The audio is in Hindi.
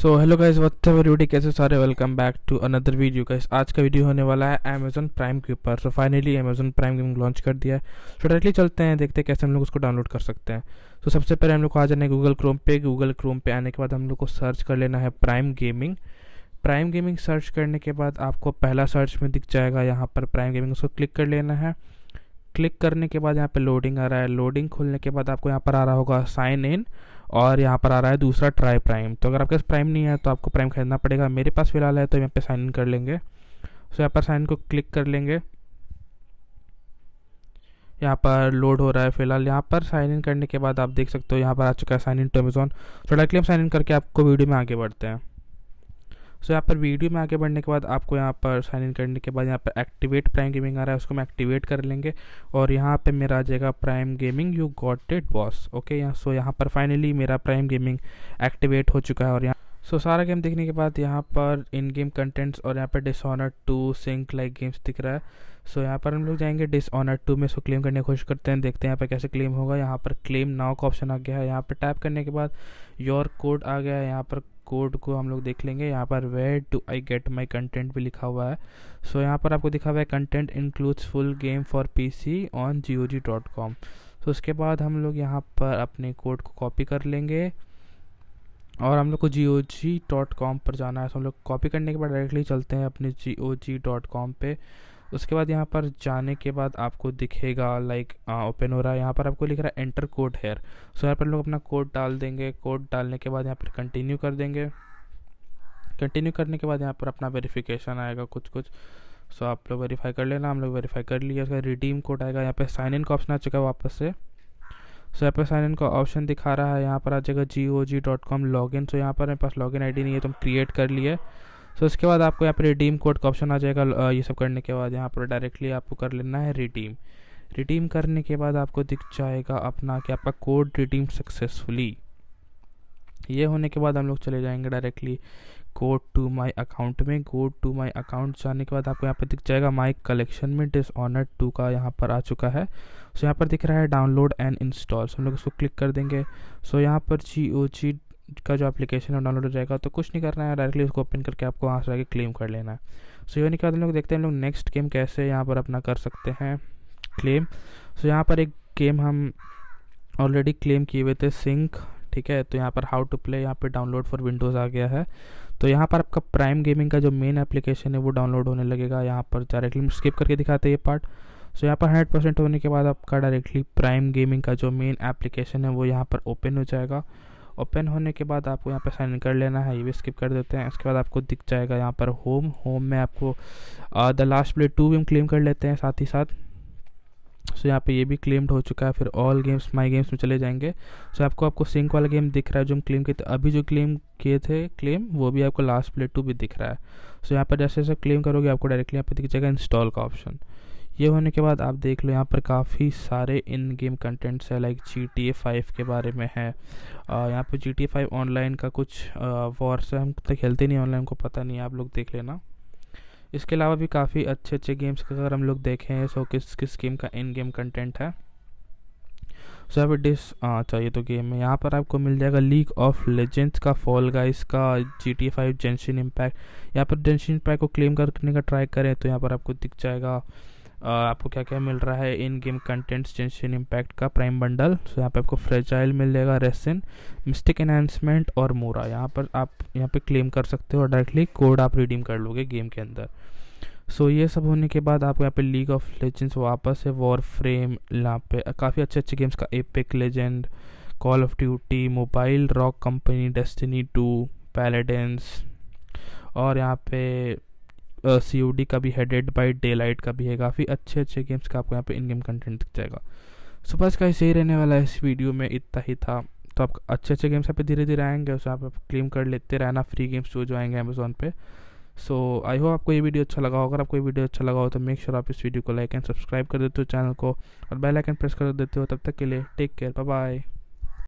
सो हेलो गाइस वत्सवरूडी कैसे सारे welcome back to another video guys आज का वीडियो होने वाला है अमेजन प्राइम के ऊपर so finally Amazon prime game launch कर दिया है सो डायरेक्टली चलते हैं देखते हैं कैसे हम लोग उसको डाउनलोड कर सकते हैं सो so, सबसे पहले हम लोग को आ जाना है गूगल क्रोम पे गूगल क्रोम पे आने के बाद हम लोग को सर्च कर लेना है prime gaming prime gaming search करने के बाद आपको पहला सर्च में दिख जाएगा यहाँ पर प्राइम गेमिंग उसको क्लिक कर लेना है क्लिक करने के बाद यहाँ पर लोडिंग आ रहा है लोडिंग खोलने के बाद आपको यहाँ पर आ रहा होगा साइन इन और यहाँ पर आ रहा है दूसरा ट्राई प्राइम तो अगर आपके पास प्राइम नहीं है तो आपको प्राइम खरीदना पड़ेगा मेरे पास फिलहाल है तो यहाँ पर साइन इन कर लेंगे सो यहाँ पर साइन को क्लिक कर लेंगे यहाँ पर लोड हो रहा है फिलहाल यहाँ पर साइन इन करने के बाद आप देख सकते हो यहाँ पर आ चुका है साइन इन टू अमेजोन तो डायरेक्टली हम साइन इन करके आपको वीडियो में आगे बढ़ते हैं सो यहाँ पर वीडियो में आगे बढ़ने के बाद आपको यहाँ पर साइन इन करने के बाद यहाँ पर एक्टिवेट प्राइम गेमिंग आ रहा है उसको हम एक्टिवेट कर लेंगे और यहाँ पे मेरा आ जाएगा prime gaming you got it boss okay यहाँ सो यहाँ पर फाइनली मेरा प्राइम गेमिंग एक्टिवेट हो चुका है और यहाँ सो so, सारा गेम देखने के बाद यहाँ पर इन गेम कंटेंट्स और यहाँ पर Dishonored two sync like games दिख रहा है सो so, यहाँ पर हम लोग जाएंगे डिसऑनर टू में इसको क्लेम करने की कोशिश करते हैं देखते हैं यहाँ पर कैसे क्लेम होगा यहाँ पर क्लेम नाव का ऑप्शन आ गया है यहाँ पर टैप करने के बाद योर कोड आ गया है यहाँ पर कोड को हम लोग देख लेंगे यहाँ पर where to I get my content भी लिखा हुआ है सो so, यहाँ पर आपको दिखा हुआ है content includes full game for P C on G O G dot com so उसके बाद हम लोग यहाँ पर अपने कोड को कॉपी कर लेंगे और हम लोग को जी ओ जी डॉट कॉम पर जाना है सो हम लोग कॉपी करने के बाद डायरेक्टली चलते हैं अपने जी ओ जी डॉट कॉम पर उसके बाद यहाँ पर जाने के बाद आपको दिखेगा लाइक ओपन हो रहा है यहाँ पर आपको लिख रहा है एंटर कोड हेयर सो यहाँ पर लोग अपना कोड डाल देंगे कोड डालने के बाद यहाँ पर कंटिन्यू कर देंगे कंटिन्यू करने के बाद यहाँ पर अपना वेरीफिकेशन आएगा कुछ कुछ सो आप लोग वेरीफाई कर लेना हम लोग वेरीफाई कर लिए उसका रिडीम कोड आएगा यहाँ पर साइन इन का ऑप्शन आ चुका है वापस से सो यहाँ पर साइन इन का ऑप्शन दिखा रहा है यहाँ पर आ जाएगा G O G dot com log in so यहाँ पर मेरे पास लॉग इन आई डी नहीं है तो हम क्रिएट कर लिए सो इसके बाद आपको यहाँ पर रिडीम कोड का ऑप्शन आ जाएगा ये सब करने के बाद यहाँ पर डायरेक्टली आपको कर लेना है रिडीम रिडीम करने के बाद आपको दिख जाएगा अपना कि आपका कोड रिडीम सक्सेसफुली ये होने के बाद हम लोग चले जाएंगे directly go to my account में गो टू माई अकाउंट जाने के बाद आपको यहाँ पर दिख जाएगा माई कलेक्शन में डिसऑनर टू का यहाँ पर आ चुका है सो so, यहाँ पर दिख रहा है डाउनलोड एंड इंस्टॉल सो हम लोग इसको क्लिक कर देंगे सो so, यहाँ पर जी ओ जी का जो एप्लीकेशन है डाउनलोड हो जाएगा तो कुछ नहीं करना है डायरेक्टली उसको ओपन करके आपको वहाँ से आगे क्लेम कर लेना है सो यूनिक बाद हम लोग देखते हैं हम लोग नेक्स्ट गेम कैसे यहाँ पर अपना कर सकते हैं क्लेम सो यहाँ पर एक गेम हम ऑलरेडी क्लेम किए हुए थे सिंक ठीक है तो यहाँ पर हाउ टू प्ले यहाँ पर डाउनलोड फॉर विंडोज़ आ गया है तो यहाँ पर आपका प्राइम गेमिंग का जो मेन एप्लीकेशन है वो डाउनलोड होने लगेगा यहाँ पर डायरेक्टली स्किप करके दिखाते हैं ये पार्ट सो so, यहाँ पर हंड्रेड परसेंट होने के बाद आपका डायरेक्टली प्राइम गेमिंग का जो मेन एप्लीकेशन है वो यहाँ पर ओपन हो जाएगा ओपन होने के बाद आपको यहाँ पर साइन इन कर लेना है ये भी स्किप कर देते हैं उसके बाद आपको दिख जाएगा यहाँ पर होम होम में आपको द लास्ट प्ले टू भी हम क्लेम कर लेते हैं साथ ही साथ सो यहाँ पे ये भी क्लेम्ड हो चुका है फिर ऑल गेम्स माई गेम्स में चले जाएंगे सो आपको आपको सिंक वाला गेम दिख रहा है जो हम क्लेम किए थे अभी जो क्लेम किए थे क्लेम वो भी आपको लास्ट प्ले टू भी दिख रहा है सो यहाँ पर जैसे जैसे क्लेम करोगे आपको डायरेक्टली यहाँ पर दिख जाएगा इंस्टॉल का ऑप्शन ये होने के बाद आप देख लो यहाँ पर काफ़ी सारे इन गेम कंटेंट्स है like G T A five के बारे में है यहाँ पर G T A five online का कुछ वॉर्स है हम तो खेलते नहीं ऑनलाइन को पता नहीं आप लोग देख लेना इसके अलावा भी काफ़ी अच्छे अच्छे गेम्स का अगर हम लोग देखें सो किस किस गेम का इन गेम कंटेंट है सो यहाँ डिस चाहिए अच्छा, तो गेम में यहाँ पर आपको मिल जाएगा लीग ऑफ लेजेंड्स का फॉल गाइस का G T five Genshin Impact यहाँ पर जेंशिन इम्पैक्ट को क्लेम करने का ट्राई करें तो यहाँ पर आपको दिख जाएगा आपको क्या क्या मिल रहा है in game content Genshin Impact का प्राइम बंडल सो यहाँ पे आपको फ्रेजाइल मिल जाएगा रेसिन मिस्टेक एनहेंसमेंट और मोरा यहाँ पर आप यहाँ पे क्लेम कर सकते हो और डायरेक्टली कोड आप रिडीम कर लोगे गेम के अंदर सो so, ये सब होने के बाद आपको यहाँ पे लीग ऑफ लेजेंड्स वापस है वॉर फ्रेम यहाँ पे काफ़ी अच्छे अच्छे गेम्स का epic legend Call of Duty mobile Rogue Company Destiny two Paladins और यहाँ पे सी uh, का भी है डेड बाई डे लाइट का भी है काफ़ी अच्छे अच्छे गेम्स का आपको यहाँ पे इन गेम कंटेंट दिख जाएगा सो बस का ऐसे ही रहने वाला है इस वीडियो में इतना ही था तो आप अच्छे अच्छे गेम्स यहाँ पे धीरे धीरे आएंगे उसमें आप क्लेम कर लेते रहना फ्री गेम्स जो जो आएंगे अमेजोन पे सो आई होप आपको ये वीडियो अच्छा लगा हो अगर आपको ये वीडियो अच्छा लगा हो तो मेक श्योर आप इस वीडियो को लाइक एंड सब्सक्राइब कर देते हो चैनल को और बेल आइकन प्रेस कर देते हो तब तक के लिए टेक केयर बाय